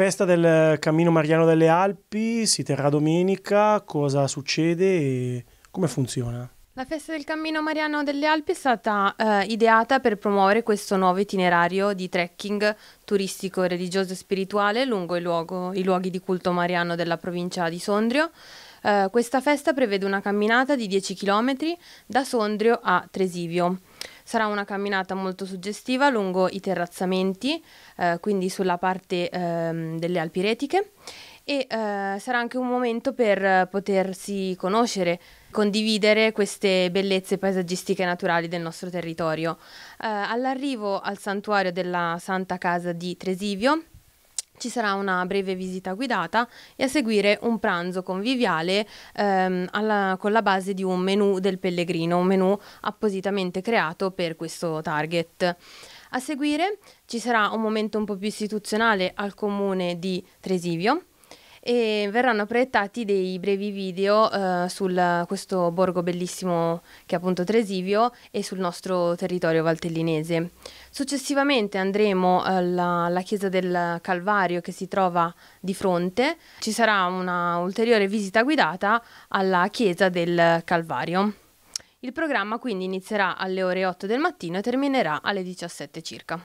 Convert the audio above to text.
festa del Cammino Mariano delle Alpi si terrà domenica, cosa succede e come funziona? La festa del Cammino Mariano delle Alpi è stata eh, ideata per promuovere questo nuovo itinerario di trekking turistico, religioso e spirituale lungo i, luogo, i luoghi di culto mariano della provincia di Sondrio. Eh, questa festa prevede una camminata di 10 km da Sondrio a Tresivio. Sarà una camminata molto suggestiva lungo i terrazzamenti, eh, quindi sulla parte eh, delle Alpiretiche e eh, sarà anche un momento per potersi conoscere, condividere queste bellezze paesaggistiche naturali del nostro territorio. Eh, all'arrivo al santuario della Santa Casa di Tresivio ci sarà una breve visita guidata e a seguire un pranzo conviviale ehm, alla, con la base di un menù del pellegrino, un menù appositamente creato per questo target. A seguire ci sarà un momento un po' più istituzionale al comune di Tresivio e verranno proiettati dei brevi video eh, su questo borgo bellissimo che è appunto Tresivio e sul nostro territorio valtellinese. Successivamente andremo alla, alla chiesa del Calvario che si trova di fronte, ci sarà una ulteriore visita guidata alla chiesa del Calvario. Il programma quindi inizierà alle ore 8 del mattino e terminerà alle 17 circa.